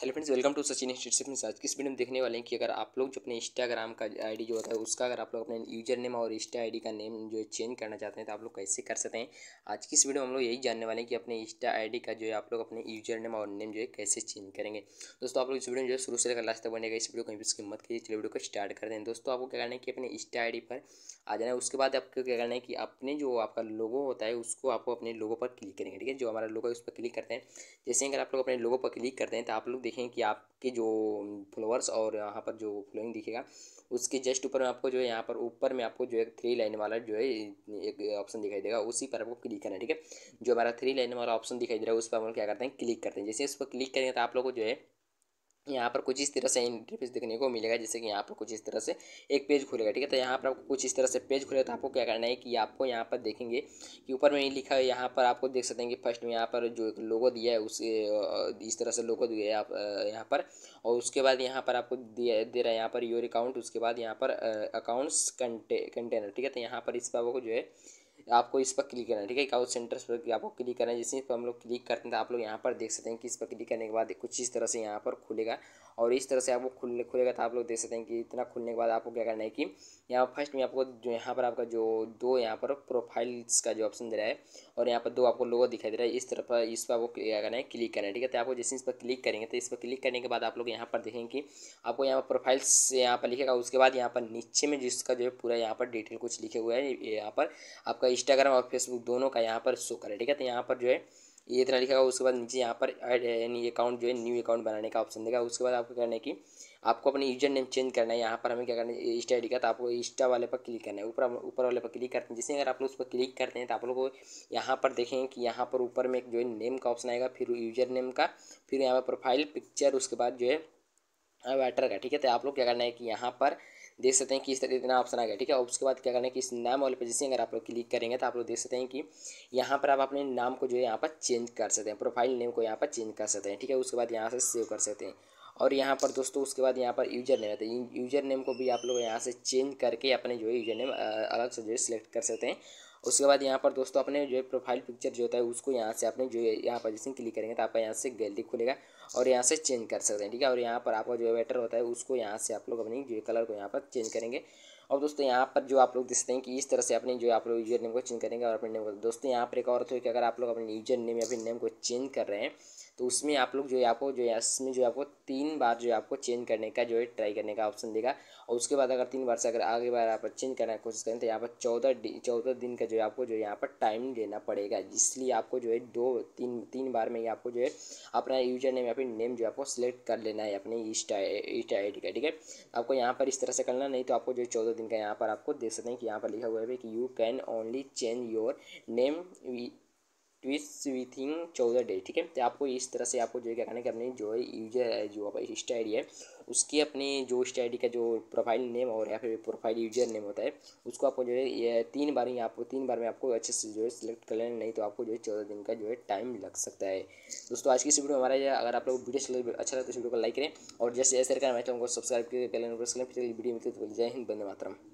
hello friends welcome to Sachin institute में आज किस वीडियो में देखने वाले हैं कि अगर आप लोग जो अपने इंस्टाग्राम का आईडी जो होता है उसका अगर आप लोग अपने यूजर नेम और इंस्टा आईडी का नेम जो है चेंज करना चाहते हैं तो आप लोग कैसे कर सकते हैं आज की इस वीडियो में हम लोग यही जानने वाले हैं कि अपने इंस्टा आई का जो है आप लोग अपने यूजर नेम और नेम जो है कैसे चेंज करेंगे दोस्तों आप लोग इस वीडियो में जो है शुरू से लेकर लास्ट तक बनेगा इस वीडियो को इसकी मत कीजिए चलिए वीडियो को स्टार्ट कर दें दोस्तों आपको क्या करना है कि अपने इंस्टा आई पर आ जाना है उसके बाद आपको क्या करना है कि अपने जो आपका लोगो होता है उसको आपको अपने लोगों पर क्लिक करेंगे ठीक है जो हमारा लोगो है उस पर क्लिक करते हैं जैसे अगर आप लोग अपने लोगों पर क्लिक करते हैं तो आप लोग देखें कि आपके जो फॉलोअर्स और यहाँ पर जो फॉलोइंग दिखेगा उसके जस्ट ऊपर में आपको जो है यहाँ पर ऊपर में आपको जो है थ्री लाइन वाला जो है एक ऑप्शन दिखाई देगा उसी पर आपको क्लिक करना है ठीक है जो हमारा थ्री लाइन वाला ऑप्शन दिखाई दे रहा है उस पर हम क्या करते हैं क्लिक करते हैं जैसे उस पर क्लिक करेंगे तो आप लोग को जो है यहाँ पर कुछ इस तरह से इंटरफेस देखने को मिलेगा जैसे कि यहाँ पर कुछ इस तरह से एक पेज खुलेगा ठीक है तो यहाँ पर आपको कुछ इस तरह से पेज खुलेगा तो आपको क्या करना है कि आपको यहाँ पर देखेंगे कि ऊपर में लिखा है यहाँ पर आपको देख सकते हैं कि फर्स्ट में यहाँ पर जो एक लोगो दिया है उस इस तरह से लोगो दिया है आप यहाँ पर और उसके बाद यहाँ पर आपको दिया दे रहा है यहाँ पर योर अकाउंट उसके बाद यहाँ पर अकाउंट्स कंटे कंटेनर ठीक है तो यहाँ पर इस पर आपको जो है आपको इस पर क्लिक करना है ठीक है अकाउंट सेंटर्स पर आपको क्लिक करना है इस पर हम लोग क्लिक करते हैं तो आप लोग यहाँ पर देख सकते हैं कि इस पर क्लिक करने के बाद कुछ इस तरह से यहाँ पर खुलेगा और इस तरह से आपको खुलने खुलेगा तो आप लोग देख सकते हैं कि इतना खुलने के बाद आपको क्या करना है कि यहाँ फर्स्ट में आपको जो यहाँ पर आपका जो दो यहाँ पर प्रोफाइल्स का जो ऑप्शन दे रहा है और यहाँ पर दो आपको लोगो दिखाई दे रहा है इस तरफ इस पर आपको क्या करना है क्लिक करना है ठीक है तो आपको जैसे इस पर क्लिक करेंगे तो इस पर क्लिक करने के बाद आप लोग यहाँ पर देखेंगे कि आपको यहाँ पर प्रोफाइल्स यहाँ पर लिखेगा उसके बाद यहाँ पर नीचे में जिसका जो है पूरा यहाँ पर डिटेल कुछ लिखे हुए हैं यहाँ पर आपका इंस्टाग्राम और फेसबुक दोनों का यहाँ पर शो करें ठीक है तो यहाँ पर जो है ये इतना लिखा होगा उसके बाद नीचे यहाँ पर यानी अकाउंट जो है न्यू अकाउंट बनाने का ऑप्शन देगा उसके बाद आपको करना है कि आपको अपने यूजर नेम चेंज करना है यहाँ पर हमें क्या करना है इंस्टा आई का तो आपको इंस्टा वाले पर क्लिक करना है ऊपर ऊपर वाले पर क्लिक करते हैं जैसे अगर आप लोग उस पर क्लिक करते हैं तो आप लोग को यहाँ पर देखेंगे कि यहाँ पर ऊपर में एक जो है नेम का ऑप्शन आएगा फिर यूजर नेम का फिर यहाँ पर प्रोफाइल पिक्चर उसके बाद जो है वाटर का ठीक है तो आप लोग क्या करना है कि यहाँ पर देख सकते हैं कि इस तरह इतना ऑप्शन आ गया ठीक है उसके बाद क्या करना है कि इस नाम वाले पर जैसे अगर आप लोग क्लिक करेंगे तो आप लोग देख सकते हैं कि यहाँ पर आप अपने नाम को जो है यहाँ पर चेंज कर सकते हैं प्रोफाइल नेम को यहाँ पर चेंज कर सकते हैं ठीक है उसके बाद यहाँ से सेव कर सकते हैं और यहाँ पर दोस्तों उसके बाद यहाँ पर यूज़र नेम है यूज़र नेम को भी आप लोग यहाँ से चेंज करके अपने जो है यूज़र नेम अलग से जो है सिलेक्ट कर सकते हैं उसके बाद यहाँ पर दोस्तों अपने जो है प्रोफाइल पिक्चर जो होता है उसको यहाँ से अपने जो है यहाँ पर जैसे क्लिक करेंगे तो आपका यहाँ से गैलरी खुलेगा और यहाँ से चेंज कर सकते हैं ठीक है और यहाँ पर आपका जो वेटर होता है उसको यहाँ से आप लोग अपनी जो कलर को यहाँ पर चेंज करेंगे और दोस्तों यहाँ पर जो आप लोग देखते हैं कि इस तरह से अपने जो आप लोग यूजर नेम को चेंज करेंगे और अपने नेम को दोस्तों यहाँ पर एक और तो कि अगर आप लोग अपने यूजर नेम या फिर नेम को चेंज कर रहे हैं तो उसमें आप लोग जो है आपको जो है इसमें जो है आपको तीन बार जो है आपको चेंज करने का जो है ट्राई करने का ऑप्शन देगा और उसके बाद अगर तीन बार से अगर आगे बार आप चेंज करने की कोशिश करें तो यहाँ पर चौदह चौदह दिन का जो है आपको जो है यहाँ पर टाइम देना पड़ेगा इसलिए आपको जो है दो तीन तीन बार में ही आपको जो है अपना यूजर नेम या फिर नेम जो है आपको सेलेक्ट कर लेना है अपने ईस्ट आई का ठीक है आपको यहाँ पर इस तरह से करना नहीं तो आपको जो है चौदह दिन का यहाँ पर आपको देख सकते हैं कि यहाँ पर लिखा हुआ है कि you can only change your name twice within चौदह डे ठीक है तो आपको इस तरह से आपको जो है क्या करना है कि अपनी जो है यूजर है जो आपका इंस्टा आई है उसकी अपनी जो इंस्टा आई का जो प्रोफाइल नेम और या फिर प्रोफाइल यूजर नेम होता है उसको आपको जो है ये तीन बार ही आपको तीन बार में आपको अच्छे से जो है सिलेक्ट कर लेना नहीं तो आपको जो है चौदह दिन का जो है टाइम लग सकता है दोस्तों आज की इस वीडियो में हमारा अगर आप लोग वीडियो अच्छा लगे तो इस वीडियो को लाइक करें और जैसे ऐसे करना मैं चाहूँगा सब्सक्राइब करके पहले करें फिर वीडियो मिलती है तो जय हिंद बंदे मातरम